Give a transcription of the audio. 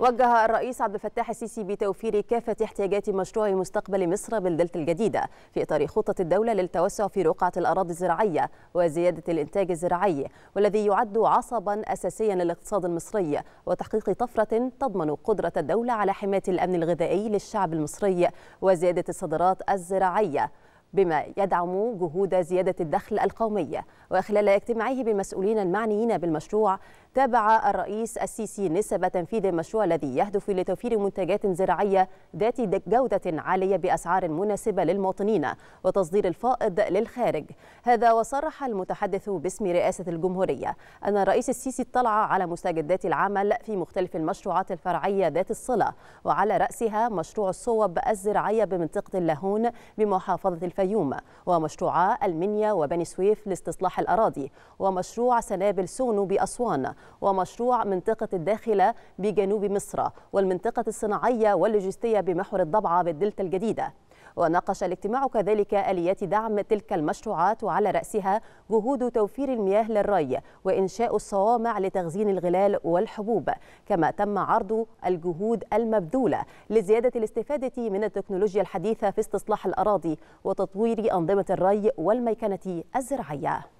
وجه الرئيس عبد الفتاح السيسي بتوفير كافة احتياجات مشروع مستقبل مصر بالدلتا الجديدة في إطار خطة الدولة للتوسع في رقعة الأراضي الزراعية وزيادة الإنتاج الزراعي والذي يعد عصبا أساسيا للاقتصاد المصري وتحقيق طفرة تضمن قدرة الدولة على حماية الأمن الغذائي للشعب المصري وزيادة الصادرات الزراعية بما يدعم جهود زيادة الدخل القومية وخلال اجتماعه بالمسؤولين المعنيين بالمشروع تابع الرئيس السيسي نسب تنفيذ المشروع الذي يهدف لتوفير منتجات زراعية ذات جودة عالية بأسعار مناسبة للمواطنين وتصدير الفائض للخارج هذا وصرح المتحدث باسم رئاسة الجمهورية أن الرئيس السيسي اطلع على مستجدات العمل في مختلف المشروعات الفرعية ذات الصلة وعلى رأسها مشروع الصوب الزراعية بمنطقة اللاهون بمحافظة الف الفيوم ومشروعا المنيا وبني سويف لاستصلاح الأراضي ومشروع سنابل سونو بأسوان ومشروع منطقة الداخلة بجنوب مصر والمنطقة الصناعية واللوجستية بمحور الضبعة بالدلتا الجديدة وناقش الاجتماع كذلك آليات دعم تلك المشروعات وعلى رأسها جهود توفير المياه للري وإنشاء الصوامع لتخزين الغلال والحبوب كما تم عرض الجهود المبذولة لزيادة الاستفادة من التكنولوجيا الحديثة في استصلاح الأراضي وتطوير أنظمة الري والميكنة الزراعية